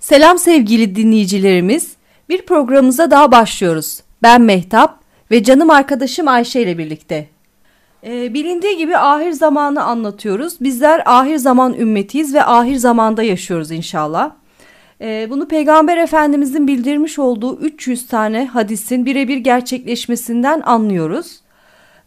Selam sevgili dinleyicilerimiz. Bir programımıza daha başlıyoruz. Ben Mehtap ve canım arkadaşım Ayşe ile birlikte. E, bilindiği gibi ahir zamanı anlatıyoruz. Bizler ahir zaman ümmetiyiz ve ahir zamanda yaşıyoruz inşallah. E, bunu Peygamber Efendimizin bildirmiş olduğu 300 tane hadisin birebir gerçekleşmesinden anlıyoruz.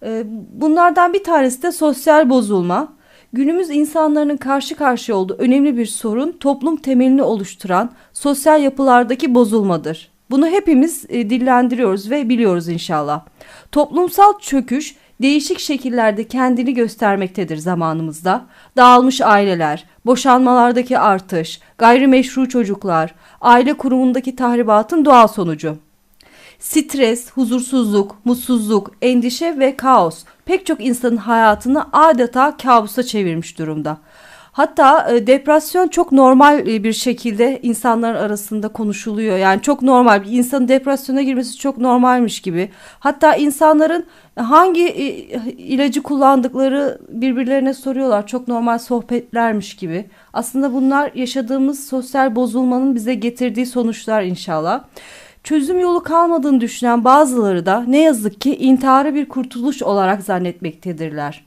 E, bunlardan bir tanesi de sosyal bozulma. Günümüz insanların karşı karşıya olduğu önemli bir sorun toplum temelini oluşturan sosyal yapılardaki bozulmadır. Bunu hepimiz e, dillendiriyoruz ve biliyoruz inşallah. Toplumsal çöküş değişik şekillerde kendini göstermektedir zamanımızda. Dağılmış aileler, boşanmalardaki artış, gayrimeşru çocuklar, aile kurumundaki tahribatın doğal sonucu. Stres, huzursuzluk, mutsuzluk, endişe ve kaos pek çok insanın hayatını adeta kabusa çevirmiş durumda. Hatta e, depresyon çok normal e, bir şekilde insanların arasında konuşuluyor. Yani çok normal bir insanın depresyona girmesi çok normalmiş gibi. Hatta insanların hangi e, ilacı kullandıkları birbirlerine soruyorlar. Çok normal sohbetlermiş gibi. Aslında bunlar yaşadığımız sosyal bozulmanın bize getirdiği sonuçlar inşallah. Çözüm yolu kalmadığını düşünen bazıları da ne yazık ki intiharı bir kurtuluş olarak zannetmektedirler.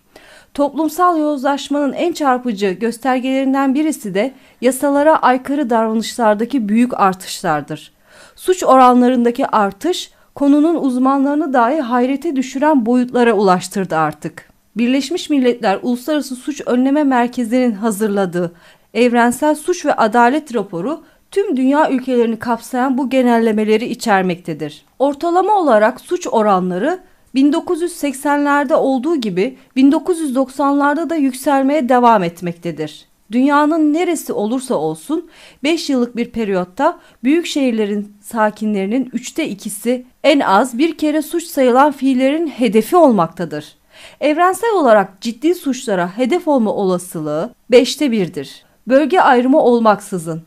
Toplumsal yozlaşmanın en çarpıcı göstergelerinden birisi de yasalara aykırı davranışlardaki büyük artışlardır. Suç oranlarındaki artış konunun uzmanlarını dahi hayrete düşüren boyutlara ulaştırdı artık. Birleşmiş Milletler Uluslararası Suç Önleme Merkezi'nin hazırladığı Evrensel Suç ve Adalet raporu tüm dünya ülkelerini kapsayan bu genellemeleri içermektedir. Ortalama olarak suç oranları 1980'lerde olduğu gibi 1990'larda da yükselmeye devam etmektedir. Dünyanın neresi olursa olsun 5 yıllık bir periyotta büyük şehirlerin sakinlerinin 3'te 2'si en az bir kere suç sayılan fiillerin hedefi olmaktadır. Evrensel olarak ciddi suçlara hedef olma olasılığı 5'te 1'dir. Bölge ayrımı olmaksızın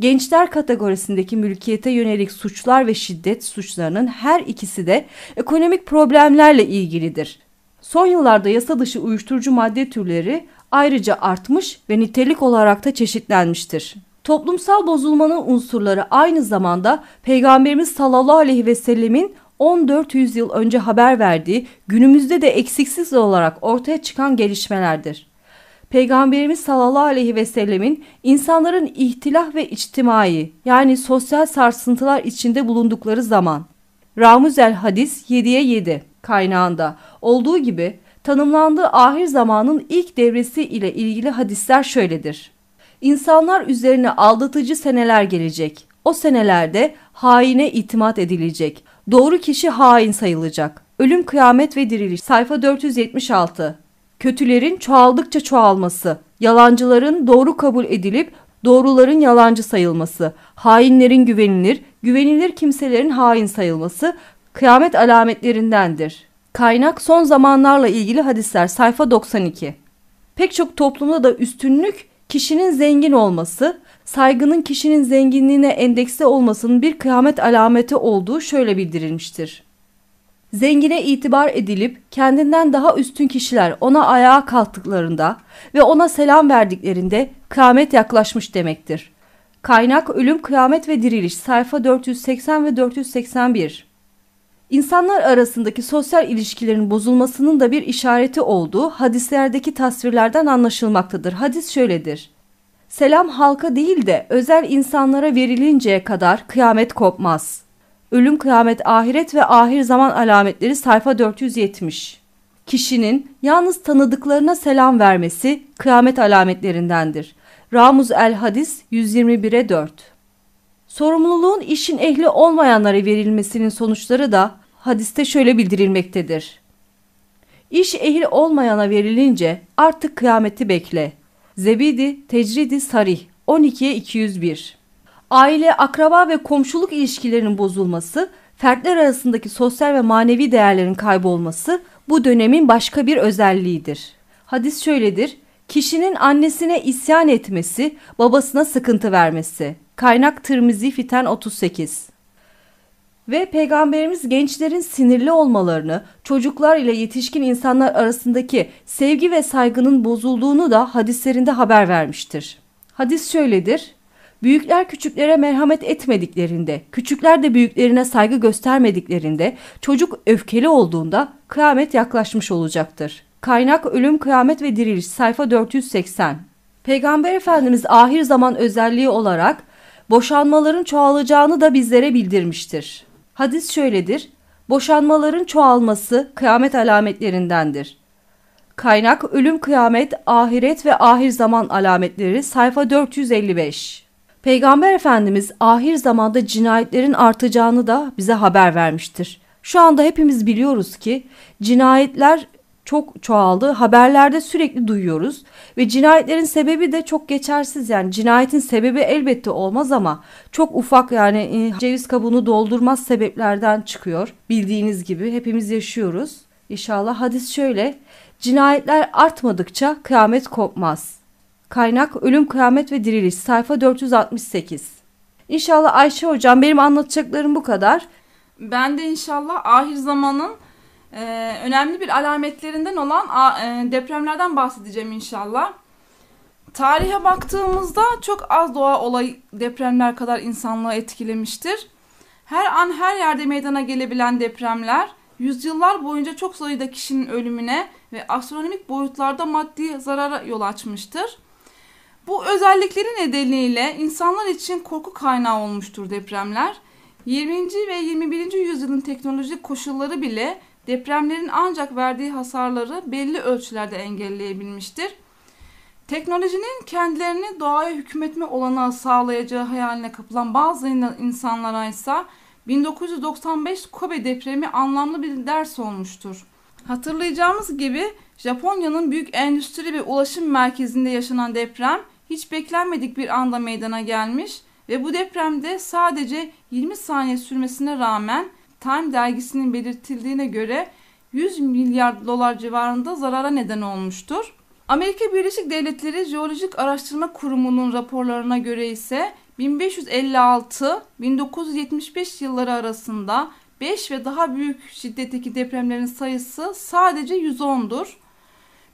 Gençler kategorisindeki mülkiyete yönelik suçlar ve şiddet suçlarının her ikisi de ekonomik problemlerle ilgilidir. Son yıllarda yasa dışı uyuşturucu madde türleri ayrıca artmış ve nitelik olarak da çeşitlenmiştir. Toplumsal bozulmanın unsurları aynı zamanda Peygamberimiz sallallahu aleyhi ve sellemin 14 yüzyıl önce haber verdiği günümüzde de eksiksiz olarak ortaya çıkan gelişmelerdir. Peygamberimiz sallallahu aleyhi ve sellemin insanların ihtilaf ve içtimai yani sosyal sarsıntılar içinde bulundukları zaman Ramuzel Hadis 7'ye 7 kaynağında olduğu gibi tanımlandığı ahir zamanın ilk devresi ile ilgili hadisler şöyledir. İnsanlar üzerine aldatıcı seneler gelecek. O senelerde haine itimat edilecek. Doğru kişi hain sayılacak. Ölüm Kıyamet ve Diriliş sayfa 476 kötülerin çoğaldıkça çoğalması, yalancıların doğru kabul edilip doğruların yalancı sayılması, hainlerin güvenilir, güvenilir kimselerin hain sayılması kıyamet alametlerindendir. Kaynak son zamanlarla ilgili hadisler sayfa 92. Pek çok toplumda da üstünlük kişinin zengin olması, saygının kişinin zenginliğine endeksli olmasının bir kıyamet alameti olduğu şöyle bildirilmiştir zengine itibar edilip kendinden daha üstün kişiler ona ayağa kalktıklarında ve ona selam verdiklerinde kıyamet yaklaşmış demektir. Kaynak Ölüm Kıyamet ve Diriliş sayfa 480 ve 481 İnsanlar arasındaki sosyal ilişkilerin bozulmasının da bir işareti olduğu hadislerdeki tasvirlerden anlaşılmaktadır. Hadis şöyledir. Selam halka değil de özel insanlara verilinceye kadar kıyamet kopmaz.'' Ölüm, Kıyamet, Ahiret ve Ahir Zaman Alametleri sayfa 470. Kişinin yalnız tanıdıklarına selam vermesi kıyamet alametlerindendir. Ramuz el Hadis 121'e 4. Sorumluluğun işin ehli olmayanlara verilmesinin sonuçları da hadiste şöyle bildirilmektedir. İş ehli olmayana verilince artık kıyameti bekle. Zebidi Tecridi Sarih 12'ye 201 aile, akraba ve komşuluk ilişkilerinin bozulması, fertler arasındaki sosyal ve manevi değerlerin kaybolması bu dönemin başka bir özelliğidir. Hadis şöyledir, kişinin annesine isyan etmesi, babasına sıkıntı vermesi. Kaynak Tirmizi Fiten 38 ve peygamberimiz gençlerin sinirli olmalarını, çocuklar ile yetişkin insanlar arasındaki sevgi ve saygının bozulduğunu da hadislerinde haber vermiştir. Hadis şöyledir. Büyükler küçüklere merhamet etmediklerinde, küçükler de büyüklerine saygı göstermediklerinde, çocuk öfkeli olduğunda kıyamet yaklaşmış olacaktır. Kaynak Ölüm, Kıyamet ve Diriliş sayfa 480 Peygamber Efendimiz ahir zaman özelliği olarak boşanmaların çoğalacağını da bizlere bildirmiştir. Hadis şöyledir, boşanmaların çoğalması kıyamet alametlerindendir. Kaynak Ölüm Kıyamet, Ahiret ve Ahir Zaman Alametleri sayfa 455 Peygamber Efendimiz ahir zamanda cinayetlerin artacağını da bize haber vermiştir. Şu anda hepimiz biliyoruz ki cinayetler çok çoğaldı. Haberlerde sürekli duyuyoruz ve cinayetlerin sebebi de çok geçersiz yani cinayetin sebebi elbette olmaz ama çok ufak yani e, ceviz kabuğunu doldurmaz sebeplerden çıkıyor. Bildiğiniz gibi hepimiz yaşıyoruz. İnşallah hadis şöyle. Cinayetler artmadıkça kıyamet kopmaz. Kaynak Ölüm, Kıyamet ve Diriliş sayfa 468. İnşallah Ayşe hocam benim anlatacaklarım bu kadar. Ben de inşallah ahir zamanın e, önemli bir alametlerinden olan a, e, depremlerden bahsedeceğim inşallah. Tarihe baktığımızda çok az doğa olay depremler kadar insanlığı etkilemiştir. Her an her yerde meydana gelebilen depremler yüzyıllar boyunca çok sayıda kişinin ölümüne ve astronomik boyutlarda maddi zarara yol açmıştır. Bu özellikleri nedeniyle insanlar için korku kaynağı olmuştur depremler. 20. ve 21. yüzyılın teknolojik koşulları bile depremlerin ancak verdiği hasarları belli ölçülerde engelleyebilmiştir. Teknolojinin kendilerini doğaya hükmetme olanağı sağlayacağı hayaline kapılan bazı insanlara ise 1995 Kobe depremi anlamlı bir ders olmuştur. Hatırlayacağımız gibi Japonya'nın büyük endüstri ve ulaşım merkezinde yaşanan deprem hiç beklenmedik bir anda meydana gelmiş ve bu depremde sadece 20 saniye sürmesine rağmen Time dergisinin belirtildiğine göre 100 milyar dolar civarında zarara neden olmuştur. Amerika Birleşik Devletleri Jeolojik Araştırma Kurumu'nun raporlarına göre ise 1556-1975 yılları arasında 5 ve daha büyük şiddetteki depremlerin sayısı sadece 110'dur.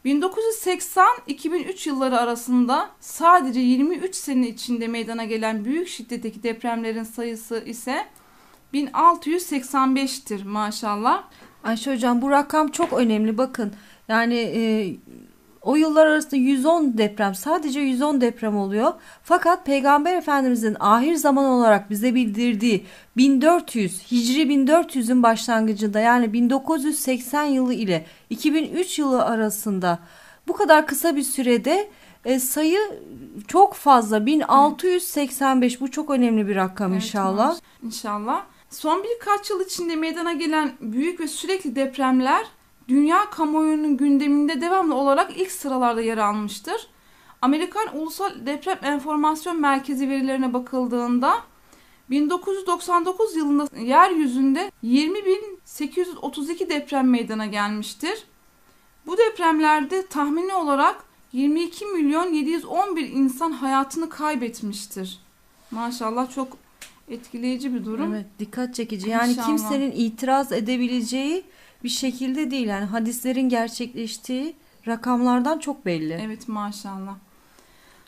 1980-2003 yılları arasında sadece 23 sene içinde meydana gelen büyük şiddetteki depremlerin sayısı ise 1685'tir maşallah. Ayşe Hocam bu rakam çok önemli bakın. Yani e, o yıllar arasında 110 deprem sadece 110 deprem oluyor. Fakat Peygamber Efendimizin ahir zaman olarak bize bildirdiği 1400 Hicri 1400'ün başlangıcında yani 1980 yılı ile 2003 yılı arasında bu kadar kısa bir sürede e, sayı çok fazla 1685 bu çok önemli bir rakam evet, inşallah. İnşallah. Son birkaç yıl içinde meydana gelen büyük ve sürekli depremler dünya kamuoyunun gündeminde devamlı olarak ilk sıralarda yer almıştır. Amerikan Ulusal Deprem Enformasyon Merkezi verilerine bakıldığında 1999 yılında yeryüzünde 20.832 deprem meydana gelmiştir. Bu depremlerde tahmini olarak 22 milyon 711 insan hayatını kaybetmiştir. Maşallah çok etkileyici bir durum. Evet, dikkat çekici. Yani İnşallah. kimsenin itiraz edebileceği bir şekilde değil. Yani hadislerin gerçekleştiği rakamlardan çok belli. Evet maşallah.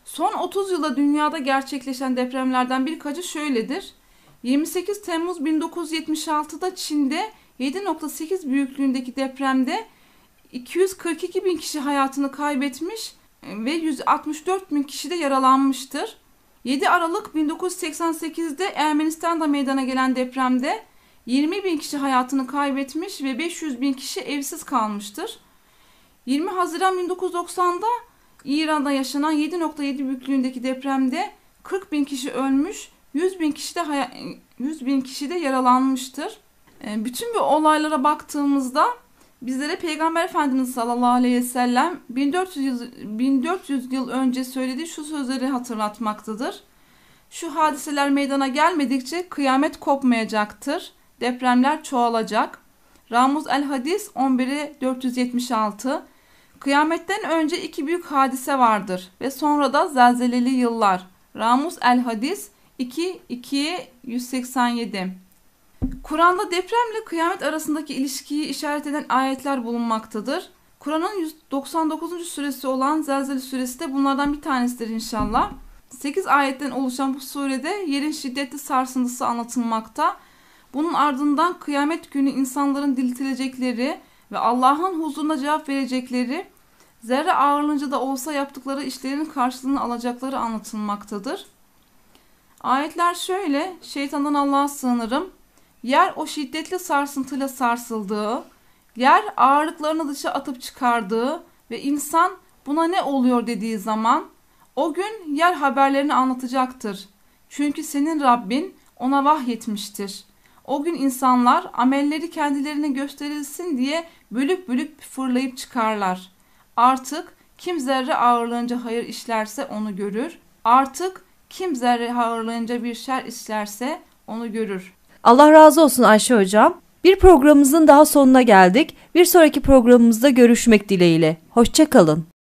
Son 30 yılda dünyada gerçekleşen depremlerden birkaçı şöyledir. 28 Temmuz 1976'da Çin'de 7.8 büyüklüğündeki depremde 242 bin kişi hayatını kaybetmiş e, ve 164 bin kişi de yaralanmıştır. 7 Aralık 1988'de Ermenistan'da meydana gelen depremde 20 bin kişi hayatını kaybetmiş ve 500 bin kişi evsiz kalmıştır. 20 Haziran 1990'da İran'da yaşanan 7.7 büyüklüğündeki depremde 40 bin kişi ölmüş, 100 bin kişi de, 100 bin kişi de yaralanmıştır. E, bütün bu olaylara baktığımızda bizlere Peygamber Efendimiz sallallahu aleyhi ve sellem 1400, 1400 yıl önce söylediği şu sözleri hatırlatmaktadır. Şu hadiseler meydana gelmedikçe kıyamet kopmayacaktır.'' depremler çoğalacak. Ramuz el Hadis 11'i 476 Kıyametten önce iki büyük hadise vardır ve sonra da zelzeleli yıllar. Ramuz el Hadis 2 2'ye 187. Kur'an'da depremle kıyamet arasındaki ilişkiyi işaret eden ayetler bulunmaktadır. Kur'an'ın 99. suresi olan Zelzele suresi de bunlardan bir tanesidir inşallah. 8 ayetten oluşan bu surede yerin şiddetli sarsıntısı anlatılmakta bunun ardından kıyamet günü insanların diriltilecekleri ve Allah'ın huzuruna cevap verecekleri zerre ağırlığınca da olsa yaptıkları işlerin karşılığını alacakları anlatılmaktadır. Ayetler şöyle, şeytandan Allah'a sığınırım. Yer o şiddetli sarsıntıyla sarsıldığı, yer ağırlıklarını dışa atıp çıkardığı ve insan buna ne oluyor dediği zaman o gün yer haberlerini anlatacaktır. Çünkü senin Rabbin ona vahyetmiştir. O gün insanlar amelleri kendilerine gösterilsin diye bölük bölük fırlayıp çıkarlar. Artık kim zerre ağırlığınca hayır işlerse onu görür. Artık kim zerre ağırlığınca bir şer işlerse onu görür. Allah razı olsun Ayşe hocam. Bir programımızın daha sonuna geldik. Bir sonraki programımızda görüşmek dileğiyle. Hoşçakalın.